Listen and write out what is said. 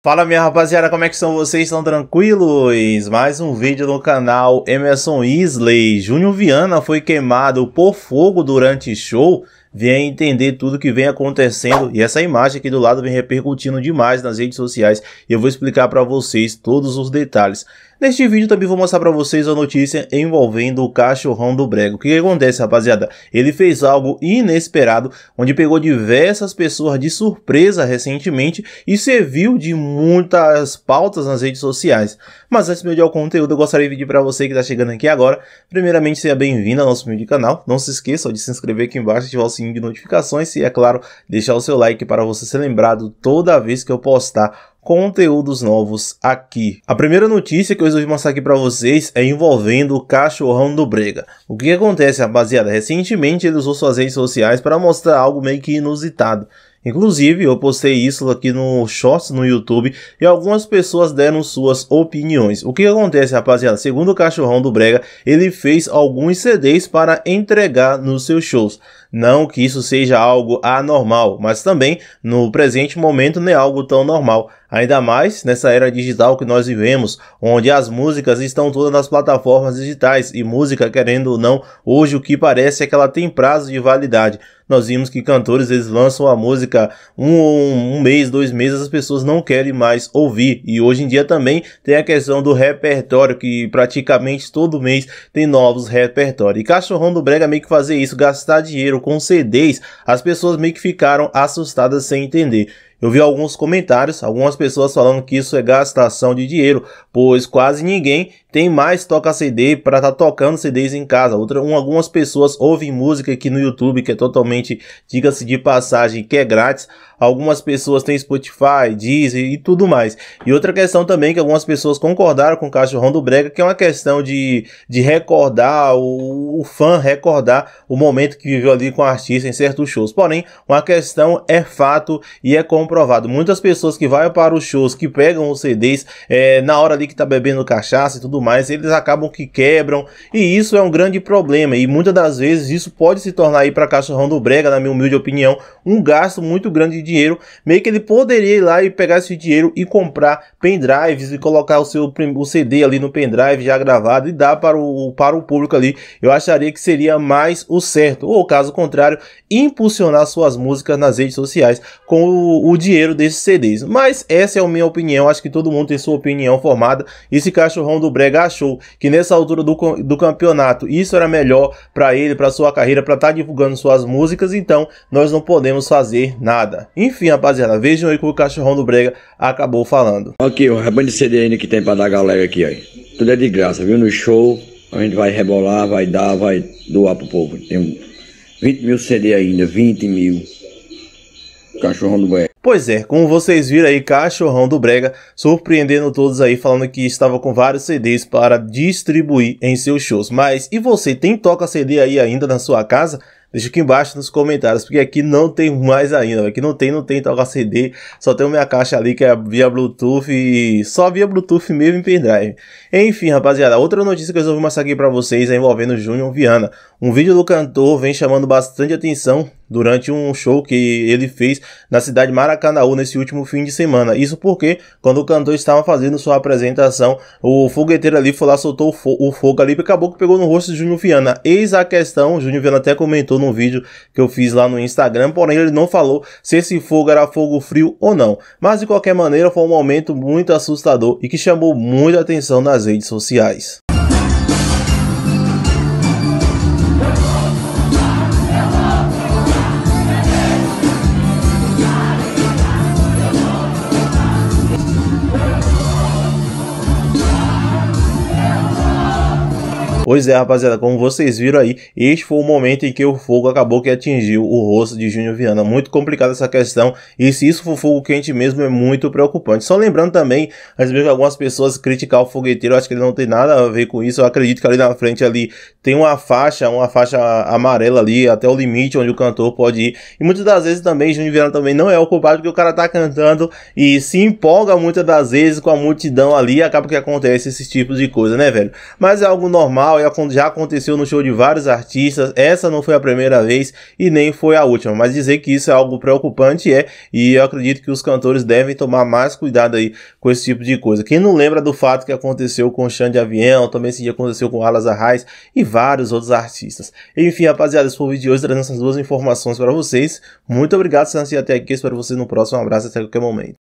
Fala minha rapaziada, como é que estão vocês? Estão tranquilos? Mais um vídeo no canal Emerson Isley. Júnior Viana foi queimado por fogo durante show Vem entender tudo que vem acontecendo. E essa imagem aqui do lado vem repercutindo demais nas redes sociais. E eu vou explicar para vocês todos os detalhes. Neste vídeo também vou mostrar para vocês a notícia envolvendo o cachorrão do Brego. O que, que acontece, rapaziada? Ele fez algo inesperado, onde pegou diversas pessoas de surpresa recentemente e serviu de muitas pautas nas redes sociais. Mas antes de eu o conteúdo, eu gostaria de pedir para você que está chegando aqui agora, primeiramente seja bem-vindo ao nosso vídeo canal. Não se esqueça de se inscrever aqui embaixo e ativar o sininho de notificações e, é claro, deixar o seu like para você ser lembrado toda vez que eu postar conteúdos novos aqui. A primeira notícia que eu resolvi mostrar aqui para vocês é envolvendo o cachorrão do Brega. O que acontece, rapaziada? Recentemente ele usou suas redes sociais para mostrar algo meio que inusitado. Inclusive, eu postei isso aqui no Shorts no YouTube e algumas pessoas deram suas opiniões. O que acontece, rapaziada? Segundo o Cachorrão do Brega, ele fez alguns CDs para entregar nos seus shows. Não que isso seja algo anormal, mas também no presente momento não é algo tão normal. Ainda mais nessa era digital que nós vivemos, onde as músicas estão todas nas plataformas digitais e música, querendo ou não, hoje o que parece é que ela tem prazo de validade nós vimos que cantores eles lançam a música um, um mês, dois meses, as pessoas não querem mais ouvir. E hoje em dia também tem a questão do repertório, que praticamente todo mês tem novos repertórios. E Cachorrão do Brega meio que fazer isso, gastar dinheiro com CDs, as pessoas meio que ficaram assustadas sem entender. Eu vi alguns comentários, algumas pessoas falando que isso é gastação de dinheiro, pois quase ninguém tem mais toca CD para estar tá tocando CDs em casa. Outra, um, algumas pessoas ouvem música aqui no YouTube que é totalmente, diga-se de passagem, que é grátis. Algumas pessoas têm Spotify, Deezer e tudo mais. E outra questão também que algumas pessoas concordaram com o Cachorrão do Brega, que é uma questão de, de recordar, o, o fã recordar o momento que viveu ali com o artista em certos shows. Porém, uma questão é fato e é comprovado. Muitas pessoas que vão para os shows, que pegam os CDs, é, na hora ali que tá bebendo cachaça e tudo mais, eles acabam que quebram. E isso é um grande problema. E muitas das vezes isso pode se tornar aí para Cachorrão do Brega, na minha humilde opinião, um gasto muito grande de dinheiro, meio que ele poderia ir lá e pegar esse dinheiro e comprar pendrives e colocar o seu o CD ali no pendrive já gravado e dar para o, para o público ali. Eu acharia que seria mais o certo, ou caso contrário, impulsionar suas músicas nas redes sociais com o, o dinheiro desses CDs. Mas essa é a minha opinião, acho que todo mundo tem sua opinião formada. Esse Cachorrão do Brega achou que nessa altura do, do campeonato isso era melhor para ele, para sua carreira, para estar tá divulgando suas músicas, então nós não podemos fazer nada. Enfim, rapaziada, vejam aí o que o cachorrão do Brega acabou falando. Aqui, o rebanho de CDN que tem pra dar galera aqui, ó. Tudo é de graça, viu? No show, a gente vai rebolar, vai dar, vai doar pro povo. Tem 20 mil CD ainda, 20 mil. Cachorrão do Brega. Pois é, como vocês viram aí, Cachorrão do Brega surpreendendo todos aí, falando que estava com vários CDs para distribuir em seus shows. Mas e você, tem toca CD aí ainda na sua casa? Deixa aqui embaixo nos comentários, porque aqui não tem mais ainda, aqui não tem, não tem tal CD, só tem minha caixa ali que é via Bluetooth e só via Bluetooth mesmo em pendrive. Enfim, rapaziada, outra notícia que eu resolvi mostrar aqui pra vocês é envolvendo o Junior Viana. Um vídeo do cantor vem chamando bastante atenção durante um show que ele fez na cidade de Maracanaú nesse último fim de semana. Isso porque, quando o cantor estava fazendo sua apresentação, o fogueteiro ali foi lá, soltou o, fo o fogo ali e acabou que pegou no rosto de Júnior Viana. Eis a questão, Júnior Viana até comentou no vídeo que eu fiz lá no Instagram, porém ele não falou se esse fogo era fogo frio ou não. Mas de qualquer maneira, foi um momento muito assustador e que chamou muita atenção nas redes sociais. Pois é, rapaziada, como vocês viram aí, este foi o momento em que o fogo acabou que atingiu o rosto de Júnior Viana. Muito complicada essa questão, e se isso for fogo quente mesmo, é muito preocupante. Só lembrando também, às vezes algumas pessoas criticar o fogueteiro, acho que ele não tem nada a ver com isso. Eu acredito que ali na frente ali tem uma faixa, uma faixa amarela ali, até o limite onde o cantor pode ir. E muitas das vezes também, Júnior Viana também não é o culpado, porque o cara tá cantando e se empolga muitas das vezes com a multidão ali, acaba que acontece esses tipos de coisa, né, velho? Mas é algo normal, e já aconteceu no show de vários artistas. Essa não foi a primeira vez e nem foi a última, mas dizer que isso é algo preocupante é, e eu acredito que os cantores devem tomar mais cuidado aí com esse tipo de coisa. Quem não lembra do fato que aconteceu com de Avião, também se dia aconteceu com Alas Arraes e vários outros artistas. Enfim, rapaziada, esse foi o vídeo de hoje trazendo essas duas informações para vocês. Muito obrigado por assistir até aqui, espero vocês no próximo, um abraço até qualquer momento.